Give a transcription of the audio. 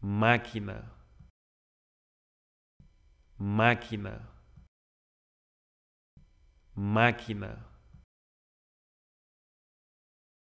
máquina, máquina, máquina.